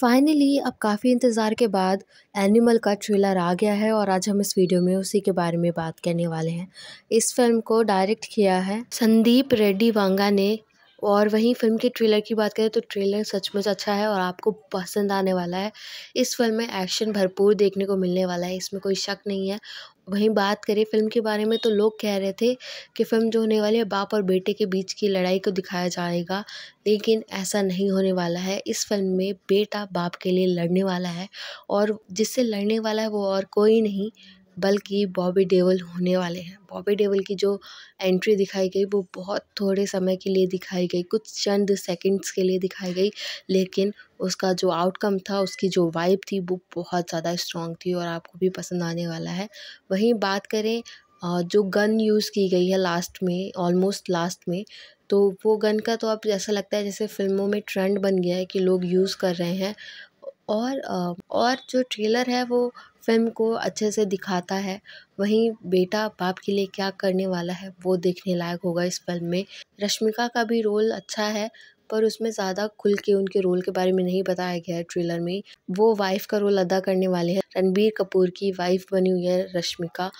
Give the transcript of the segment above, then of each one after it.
finally अब काफ़ी इंतज़ार के बाद एनिमल का ट्रेलर आ गया है और आज हम इस वीडियो में उसी के बारे में बात करने वाले हैं इस फिल्म को डायरेक्ट किया है संदीप रेड्डी वांगा ने और वहीं फिल्म के ट्रेलर की बात करें तो ट्रेलर सचमुच अच्छा है और आपको पसंद आने वाला है इस फिल्म में एक्शन भरपूर देखने को मिलने वाला है इसमें कोई शक नहीं है वहीं बात करें फ़िल्म के बारे में तो लोग कह रहे थे कि फ़िल्म जो होने वाली है बाप और बेटे के बीच की लड़ाई को दिखाया जाएगा लेकिन ऐसा नहीं होने वाला है इस फ़िल्म में बेटा बाप के लिए लड़ने वाला है और जिससे लड़ने वाला है वो और कोई नहीं बल्कि बॉबी डेवल होने वाले हैं बॉबी डेवल की जो एंट्री दिखाई गई वो बहुत थोड़े समय के लिए दिखाई गई कुछ चंद सेकंड्स के लिए दिखाई गई लेकिन उसका जो आउटकम था उसकी जो वाइब थी वो बहुत ज़्यादा स्ट्रॉन्ग थी और आपको भी पसंद आने वाला है वहीं बात करें जो गन यूज़ की गई है लास्ट में ऑलमोस्ट लास्ट में तो वो गन का तो अब ऐसा लगता है जैसे फिल्मों में ट्रेंड बन गया है कि लोग यूज़ कर रहे हैं और और जो ट्रेलर है वो फ़िल्म को अच्छे से दिखाता है वहीं बेटा बाप के लिए क्या करने वाला है वो देखने लायक होगा इस फ़िल्म में रश्मिका का भी रोल अच्छा है पर उसमें ज़्यादा खुल के उनके रोल के बारे में नहीं बताया गया है ट्रेलर में वो वाइफ का रोल अदा करने वाले हैं रणबीर कपूर की वाइफ बनी हुई है रश्मिका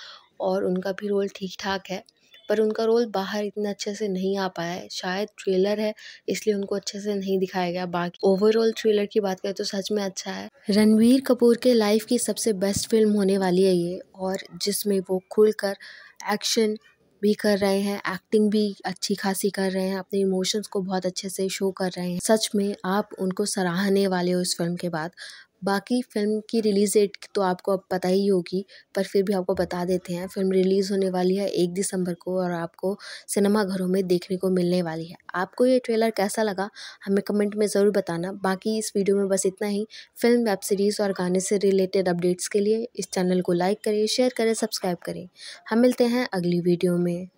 और उनका भी रोल ठीक ठाक है पर उनका रोल बाहर इतना अच्छे से नहीं आ पाया है शायद ट्रेलर है इसलिए उनको अच्छे से नहीं दिखाया गया बाकी ओवरऑल ट्रेलर की बात करें तो सच में अच्छा है रणवीर कपूर के लाइफ की सबसे बेस्ट फिल्म होने वाली है ये और जिसमें वो खुलकर एक्शन भी कर रहे हैं एक्टिंग भी अच्छी खासी कर रहे हैं अपने इमोशंस को बहुत अच्छे से शो कर रहे हैं सच में आप उनको सराहने वाले हो इस फिल्म के बाद बाकी फ़िल्म की रिलीज़ डेट तो आपको अब पता ही होगी पर फिर भी आपको बता देते हैं फ़िल्म रिलीज़ होने वाली है एक दिसंबर को और आपको सिनेमाघरों में देखने को मिलने वाली है आपको ये ट्रेलर कैसा लगा हमें कमेंट में ज़रूर बताना बाकी इस वीडियो में बस इतना ही फिल्म वेब सीरीज़ और गाने से रिलेटेड अपडेट्स के लिए इस चैनल को लाइक करें शेयर करें सब्सक्राइब करें हम मिलते हैं अगली वीडियो में